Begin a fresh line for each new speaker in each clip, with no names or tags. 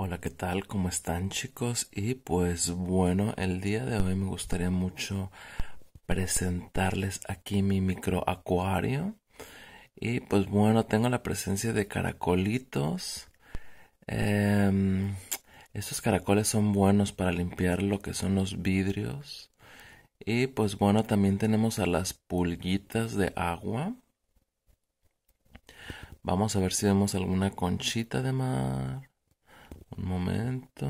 Hola, ¿qué tal? ¿Cómo están chicos? Y pues bueno, el día de hoy me gustaría mucho presentarles aquí mi micro acuario. Y pues bueno, tengo la presencia de caracolitos. Em, estos caracoles son buenos para limpiar lo que son los vidrios. Y pues bueno, también tenemos a las pulguitas de agua. Vamos a ver si vemos alguna conchita de mar. Un momento.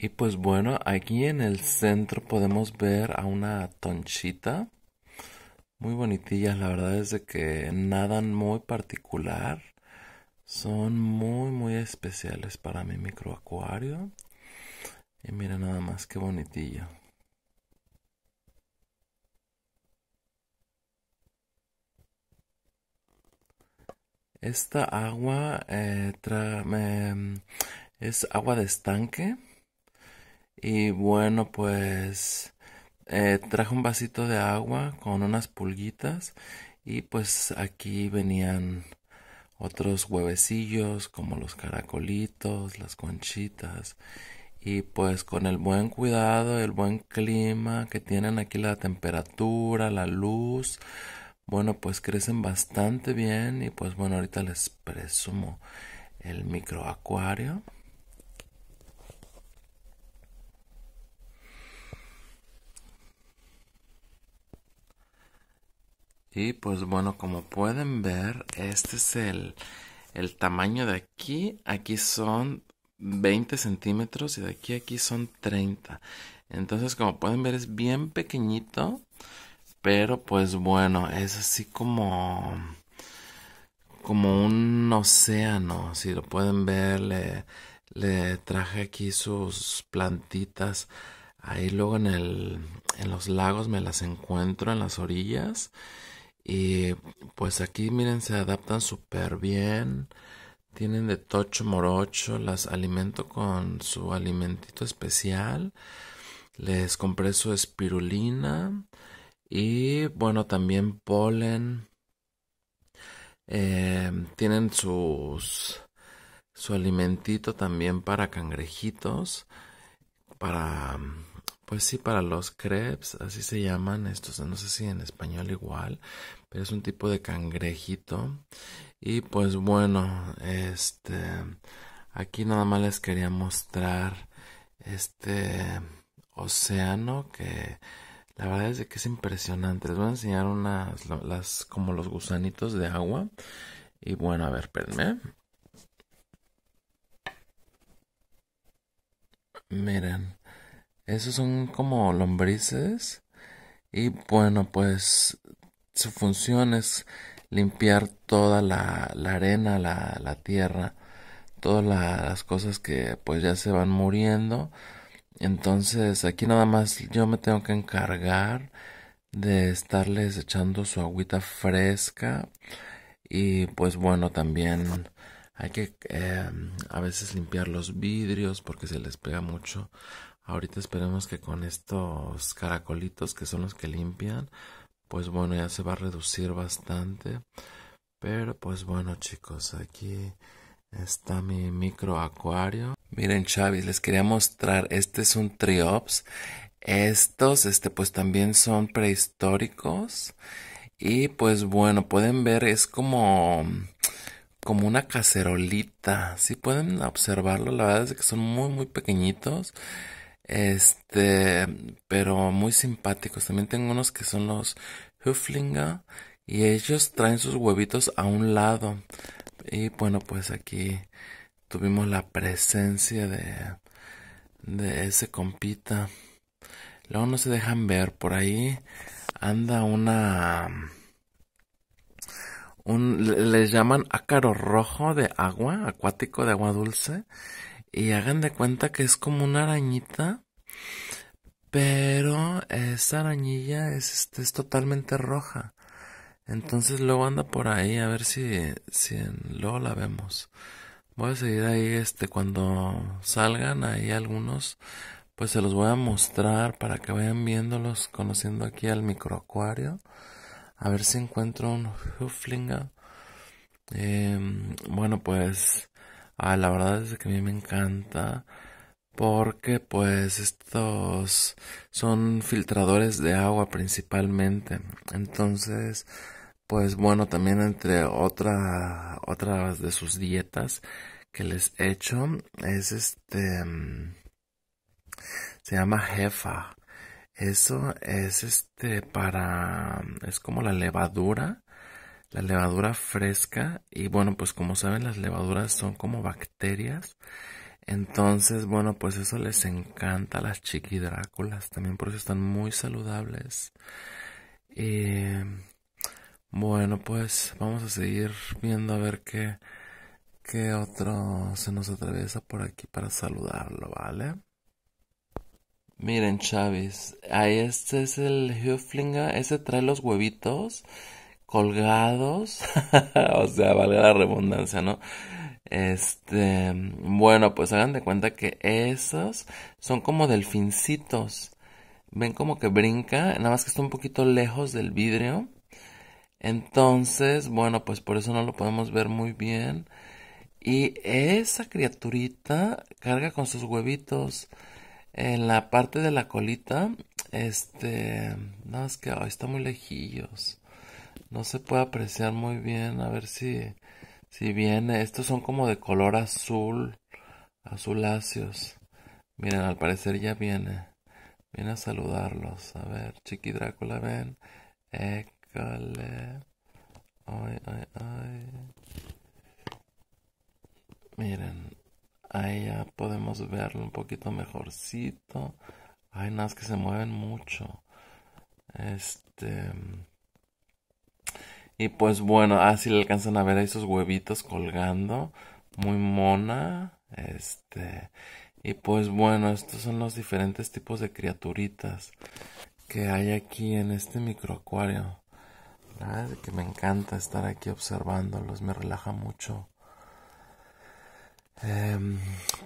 Y pues bueno, aquí en el centro podemos ver a una tonchita. Muy bonitilla. la verdad es de que nadan muy particular son muy muy especiales para mi microacuario y mira nada más qué bonitillo esta agua eh, es agua de estanque y bueno pues eh, traje un vasito de agua con unas pulguitas y pues aquí venían otros huevecillos como los caracolitos, las conchitas. Y pues con el buen cuidado, el buen clima que tienen aquí, la temperatura, la luz, bueno, pues crecen bastante bien. Y pues bueno, ahorita les presumo el microacuario. Y pues bueno, como pueden ver, este es el, el tamaño de aquí. Aquí son 20 centímetros y de aquí aquí son 30. Entonces, como pueden ver, es bien pequeñito. Pero pues bueno, es así como como un océano, si lo pueden ver, le, le traje aquí sus plantitas. Ahí luego en el en los lagos me las encuentro en las orillas y pues aquí miren, se adaptan súper bien. Tienen de tocho morocho, las alimento con su alimentito especial. Les compré su espirulina y bueno, también polen. Eh, tienen sus su alimentito también para cangrejitos, para pues sí, para los crepes, así se llaman estos, no sé si en español igual, pero es un tipo de cangrejito. Y pues bueno, este, aquí nada más les quería mostrar este océano que la verdad es que es impresionante. Les voy a enseñar unas, las, como los gusanitos de agua. Y bueno, a ver, espérenme. Miren, esos son como lombrices. Y bueno, pues su función es limpiar toda la, arena, la, tierra, todas las cosas que pues ya se van muriendo. Entonces aquí nada más yo me tengo que encargar de estarles echando su agüita fresca y pues bueno también hay que em, a veces limpiar los vidrios porque se les pega mucho. Ahorita esperemos que con estos caracolitos que son los que limpian, pues bueno ya se va a reducir bastante pero pues bueno chicos aquí está mi micro acuario miren chavis les quería mostrar este es un triops estos este pues también son prehistóricos y pues bueno pueden ver es como como una cacerolita si pueden observarlo la verdad es que son muy muy pequeñitos este, pero muy simpáticos. También tengo unos que son los Huflinga y ellos traen sus huevitos a un lado. Y bueno, pues aquí tuvimos la presencia de, de ese compita. Luego no se dejan ver. Por ahí anda una. Un, les llaman ácaro rojo de agua, acuático de agua dulce y hagan de cuenta que es como una arañita, pero esa arañilla es, este, totalmente roja. Entonces luego anda por ahí a ver si, si luego la vemos. Voy a seguir ahí, este, cuando salgan ahí algunos, pues se los voy a mostrar para que vayan viéndolos, conociendo aquí al microacuario. A ver si encuentro un Huflinga. Em, bueno, pues Ah, la verdad es que a mí me encanta porque pues estos son filtradores de agua principalmente. Entonces, pues bueno, también entre otra, otras de sus dietas que les he hecho es este, mm, se llama jefa. Eso es este para, es como la levadura la levadura fresca y bueno pues como saben las levaduras son como bacterias entonces bueno pues eso les encanta a las chiquidráculas también por eso están muy saludables y bueno pues vamos a seguir viendo a ver qué qué otro se nos atraviesa por aquí para saludarlo vale miren chavis ahí este es el Huflinga ese trae los huevitos colgados, o sea, vale la redundancia, ¿no? Este, bueno, pues hagan de cuenta que esos son como delfincitos. Ven como que brinca, nada más que está un poquito lejos del vidrio. Entonces, bueno, pues por eso no lo podemos ver muy bien. Y esa criaturita carga con sus huevitos en la parte de la colita. Este, nada más que está muy lejillos no se puede apreciar muy bien. A ver si, si viene. Estos son como de color azul, azuláceos. Miren, al parecer ya viene. Viene a saludarlos. A ver, Chiqui Drácula, ven. Écale. Ay, ay, ay. Miren, ahí ya podemos verlo un poquito mejorcito. Hay nada que se mueven mucho. Este. Y pues bueno, así ah, le alcanzan a ver ahí esos huevitos colgando. Muy mona. Este. Y pues bueno, estos son los diferentes tipos de criaturitas que hay aquí en este microacuario. que me encanta estar aquí observándolos, me relaja mucho. Em,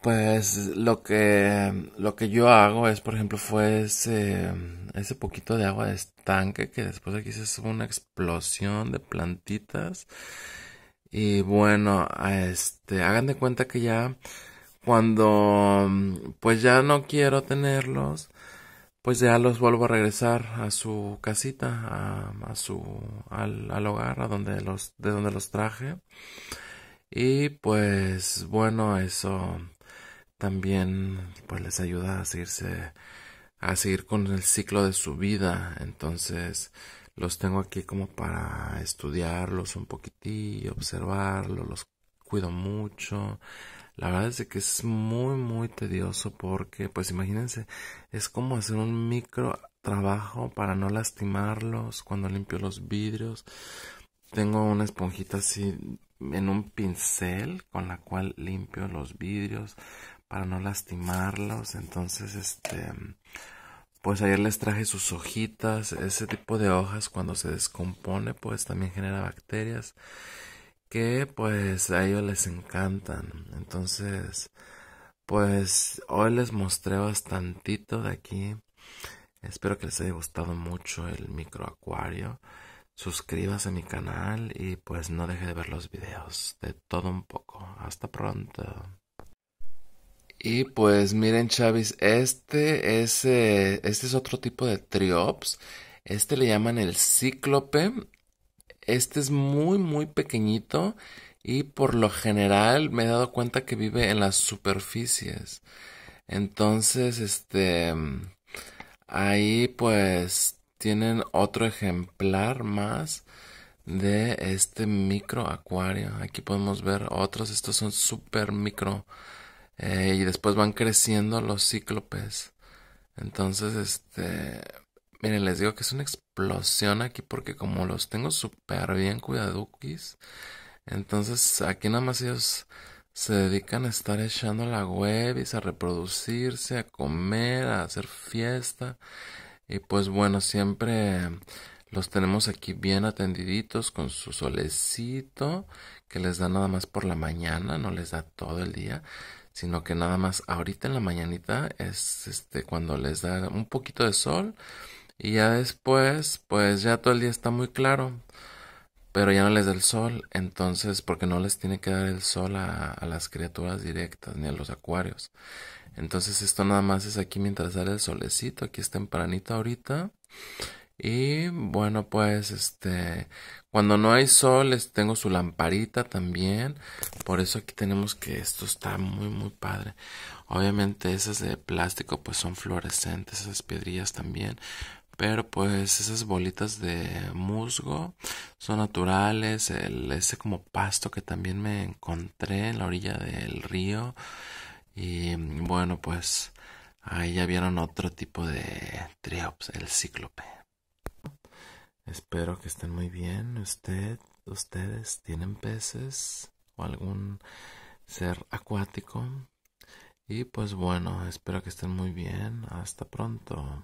pues lo que, lo que yo hago es, por ejemplo, fue ese, ese poquito de agua de estanque que después aquí se sube una explosión de plantitas. Y bueno, este, hagan de cuenta que ya cuando pues ya no quiero tenerlos, pues ya los vuelvo a regresar a su casita, a, su, al, al, hogar, a donde los, de donde los traje. Y pues bueno, eso también pues les ayuda a seguirse a seguir con el ciclo de su vida. Entonces, los tengo aquí como para estudiarlos un poquitillo, observarlos, los cuido mucho. La verdad es que es muy muy tedioso porque pues imagínense, es como hacer un micro trabajo para no lastimarlos cuando limpio los vidrios. Tengo una esponjita así en un pincel con la cual limpio los vidrios para no lastimarlos. Entonces, este, pues ayer les traje sus hojitas. Ese tipo de hojas cuando se descompone, pues también genera bacterias que pues a ellos les encantan. Entonces, pues hoy les mostré bastantito de aquí. Espero que les haya gustado mucho el microacuario. Suscríbase a mi canal y pues no deje de ver los videos de todo un poco. Hasta pronto. Y pues miren chavis, este es, este es otro tipo de triops. Este le llaman el cíclope. Este es muy muy pequeñito y por lo general me he dado cuenta que vive en las superficies. Entonces, este ahí pues tienen otro ejemplar más de este micro acuario. Aquí podemos ver otros. Estos son súper micro. Eh, y después van creciendo los cíclopes. Entonces, este. Miren, les digo que es una explosión aquí porque como los tengo súper bien cuidaduquis. Entonces, aquí nada más ellos se dedican a estar echando la web a reproducirse, a comer, a hacer fiesta. Y pues bueno, siempre los tenemos aquí bien atendiditos con su solecito que les da nada más por la mañana, no les da todo el día, sino que nada más ahorita en la mañanita es este cuando les da un poquito de sol y ya después pues ya todo el día está muy claro, pero ya no les da el sol, entonces porque no les tiene que dar el sol a las criaturas directas ni a los acuarios. Entonces esto nada más es aquí mientras sale el solecito, aquí está tempranito ahorita. Y bueno, pues este, cuando no hay sol, les tengo su lamparita también. Por eso aquí tenemos que esto está muy, muy padre. Obviamente esas de plástico pues son fluorescentes, esas piedrillas también. Pero pues esas bolitas de musgo son naturales, el, ese como pasto que también me encontré en la orilla del río. Y bueno, pues ahí ya vieron otro tipo de triops, el cíclope. Espero que estén muy bien. Usted, ustedes tienen peces o algún ser acuático. Y pues bueno, espero que estén muy bien. Hasta pronto.